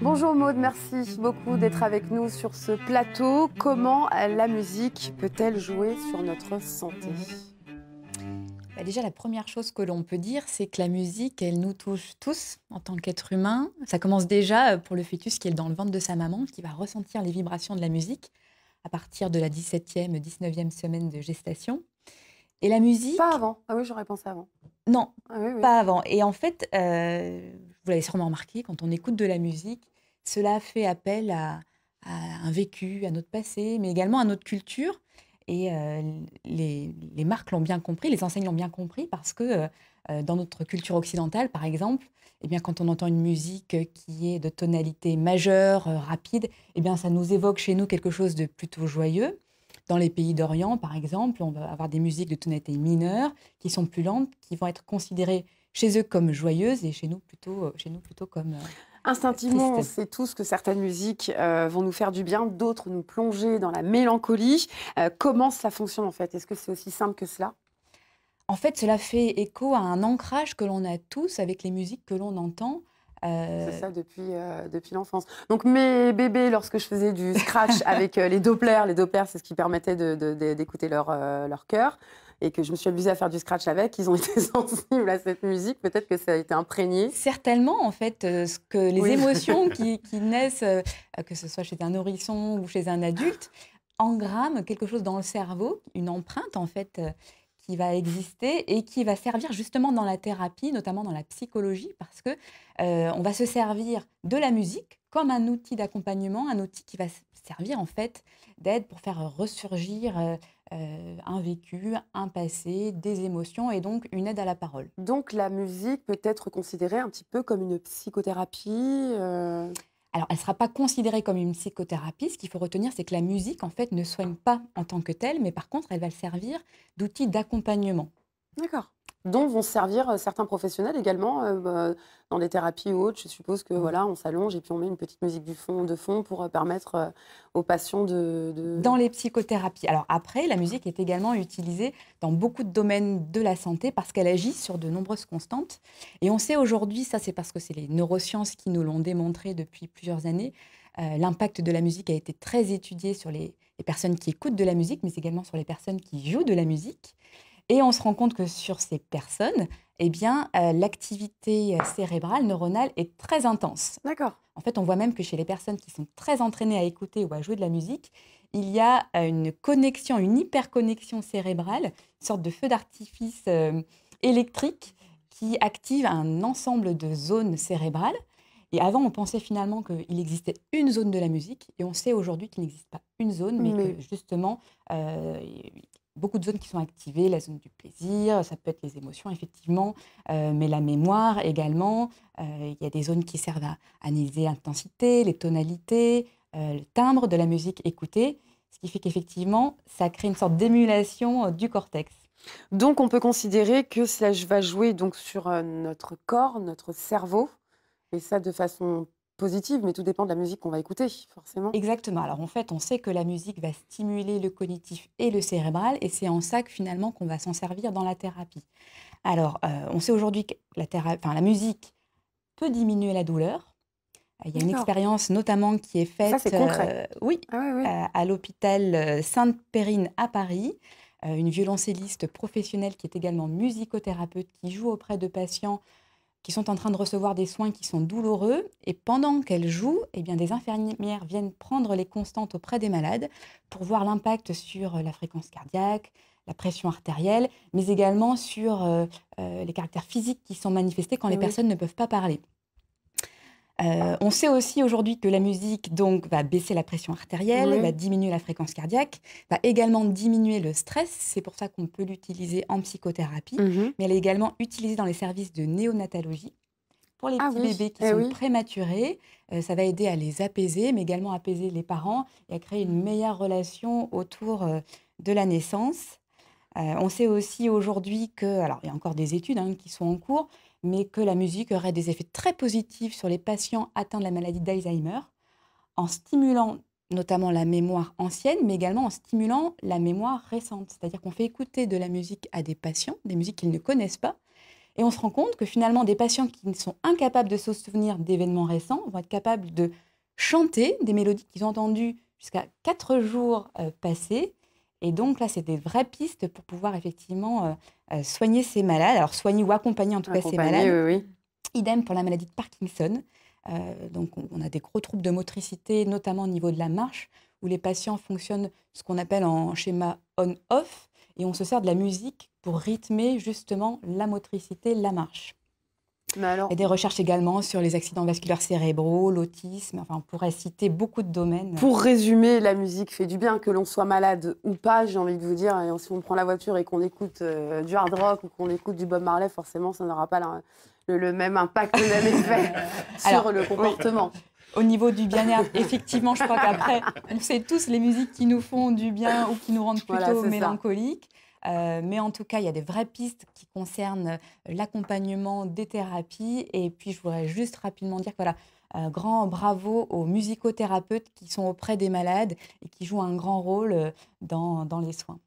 Bonjour Maude, merci beaucoup d'être avec nous sur ce plateau. Comment la musique peut-elle jouer sur notre santé bah, déjà, la première chose que l'on peut dire, c'est que la musique, elle nous touche tous en tant qu'être humain. Ça commence déjà euh, pour le fœtus qui est dans le ventre de sa maman, qui va ressentir les vibrations de la musique à partir de la 17e, 19e semaine de gestation. Et la musique. Pas avant. Ah oui, j'aurais pensé avant. Non, ah pas avant. Et en fait, euh, vous l'avez sûrement remarqué, quand on écoute de la musique, cela fait appel à un vécu, à notre passé, mais également à notre culture. Et euh, les, marques l'ont bien compris, les enseignes l'ont bien compris parce que euh, dans notre culture occidentale, par exemple, eh bien, quand on entend une musique qui est de tonalité majeure, euh, rapide, eh bien, ça nous évoque chez nous quelque chose de plutôt joyeux. Dans les pays d'Orient, par exemple, on va avoir des musiques de tonalité mineure qui sont plus lentes, qui vont être considérées chez eux comme joyeuses et chez nous plutôt, chez nous plutôt comme... Instinctivement, on sait tous que certaines musiques euh, vont nous faire du bien, d'autres nous plonger dans la mélancolie. Euh, comment ça fonctionne en fait Est-ce que c'est aussi simple que cela En fait, cela fait écho à un ancrage que l'on a tous avec les musiques que l'on entend. Euh, c'est ça depuis, depuis l'enfance. Donc mes bébés, lorsque je faisais du scratch avec les Doppler, les Dopplers c'est ce qui permettait d'écouter leur, leur cœur et que je me suis amusée à faire du scratch avec, ils ont été sensibles à cette musique. Peut-être que ça a été imprégné. Certainement, en fait, euh, ce que les émotions qui, naissent, euh, que ce soit chez un nourrisson ou chez un adulte, engramment quelque chose dans le cerveau, une empreinte en fait euh, qui va exister et qui va servir justement dans la thérapie, notamment dans la psychologie, parce que on va se servir de la musique comme un outil d'accompagnement, un outil qui va servir en fait d'aide pour faire ressurgir euh, euh, un vécu, un passé, des émotions et donc une aide à la parole. Donc la musique peut être considérée un petit peu comme une psychothérapie euh? Alors, elle ne sera pas considérée comme une psychothérapie. Ce qu'il faut retenir, c'est que la musique, en fait, ne soigne pas en tant que telle, mais par contre, elle va servir d'outil d'accompagnement. D'accord dont vont servir euh, certains professionnels également euh, bah, dans des thérapies ou autres. Je suppose que mmh. voilà, on s'allonge et puis on met une petite musique du fond, de fond pour euh, permettre aux patients de, Dans les psychothérapies. Alors après, la musique est également utilisée dans beaucoup de domaines de la santé parce qu'elle agit sur de nombreuses constantes. Et on sait aujourd'hui, ça c'est parce que c'est les neurosciences qui nous l'ont démontré depuis plusieurs années, l'impact de la musique a été très étudié sur les personnes qui écoutent de la musique, mais également sur les personnes qui jouent de la musique. Et on se rend compte que sur ces personnes, eh bien, euh, l'activité cérébrale, neuronale est très intense. D'accord. En fait, on voit même que chez les personnes qui sont très entraînées à écouter ou à jouer de la musique, il y a euh, une connexion, une hyperconnexion cérébrale, une sorte de feu d'artifice euh, électrique qui active un ensemble de zones cérébrales. Et avant, on pensait finalement qu'il existait une zone de la musique, et on sait aujourd'hui qu'il n'existe pas une zone, mais, que justement, euh, beaucoup de zones qui sont activées, la zone du plaisir, ça peut être les émotions effectivement, euh, mais la mémoire également. Euh, il y a des zones qui servent à analyser l'intensité, les tonalités, euh, le timbre de la musique écoutée, ce qui fait qu'effectivement, ça crée une sorte d'émulation du cortex. Donc on peut considérer que ça va jouer donc sur notre corps, notre cerveau, et ça de façon positive, mais tout dépend de la musique qu'on va écouter, forcément. Exactement. Alors en fait, on sait que la musique va stimuler le cognitif et le cérébral, et c'est en ça que finalement qu'on va s'en servir dans la thérapie. Alors, euh, on sait aujourd'hui que la, la musique peut diminuer la douleur, euh, il y a une expérience notamment qui est faite Ça, euh, oui, ah à, l'hôpital Sainte-Périne à Paris. une violoncelliste professionnelle qui est également musicothérapeute, qui joue auprès de patients qui sont en train de recevoir des soins qui sont douloureux. Et pendant qu'elles jouent, eh bien, des infirmières viennent prendre les constantes auprès des malades pour voir l'impact sur euh, la fréquence cardiaque, la pression artérielle, mais également sur euh, euh, les caractères physiques qui sont manifestés quand les personnes ne peuvent pas parler. Euh, on sait aussi aujourd'hui que la musique donc va baisser la pression artérielle, va diminuer la fréquence cardiaque, va également diminuer le stress. C'est pour ça qu'on peut l'utiliser en psychothérapie, mhm. mais elle est également utilisée dans les services de néonatologie pour les ah petits bébés qui eh sont prématurés. Euh, ça va aider à les apaiser, mais également à apaiser les parents et à créer une meilleure relation autour euh, de la naissance. on sait aussi aujourd'hui que, alors il y a encore des études hein, qui sont en cours, mais que la musique aurait des effets très positifs sur les patients atteints de la maladie d'Alzheimer, en stimulant notamment la mémoire ancienne, mais également en stimulant la mémoire récente. C'est-à-dire qu'on fait écouter de la musique à des patients, des musiques qu'ils ne connaissent pas, et on se rend compte que finalement des patients qui sont incapables de se souvenir d'événements récents vont être capables de chanter des mélodies qu'ils ont entendues jusqu'à quatre jours euh, passés et donc là, c'est des vraies pistes pour pouvoir effectivement euh, euh, soigner ces malades, alors soigner ou accompagner en tout cas ces malades. Idem pour la maladie de Parkinson. Euh, donc on a des gros troubles de motricité, notamment au niveau de la marche, où les patients fonctionnent ce qu'on appelle en schéma on-off, et on se sert de la musique pour rythmer justement la motricité, la marche. Et des recherches également sur les accidents vasculaires cérébraux, l'autisme, enfin on pourrait citer beaucoup de domaines. Pour résumer, la musique fait du bien, que l'on soit malade ou pas, j'ai envie de vous dire, si on prend la voiture et qu'on écoute euh, du hard rock ou qu'on écoute du Bob Marley, forcément ça n'aura pas le, même impact, le même effet sur le comportement. Au niveau du bien-être, effectivement, je crois qu'après, on sait tous les musiques qui nous font du bien ou qui nous rendent plutôt mélancoliques. Euh, mais en tout cas, il y a des vraies pistes qui concernent euh, l'accompagnement des thérapies. Et puis, je voudrais juste rapidement dire que voilà, grand bravo aux musicothérapeutes qui sont auprès des malades et qui jouent un grand rôle euh, dans les soins.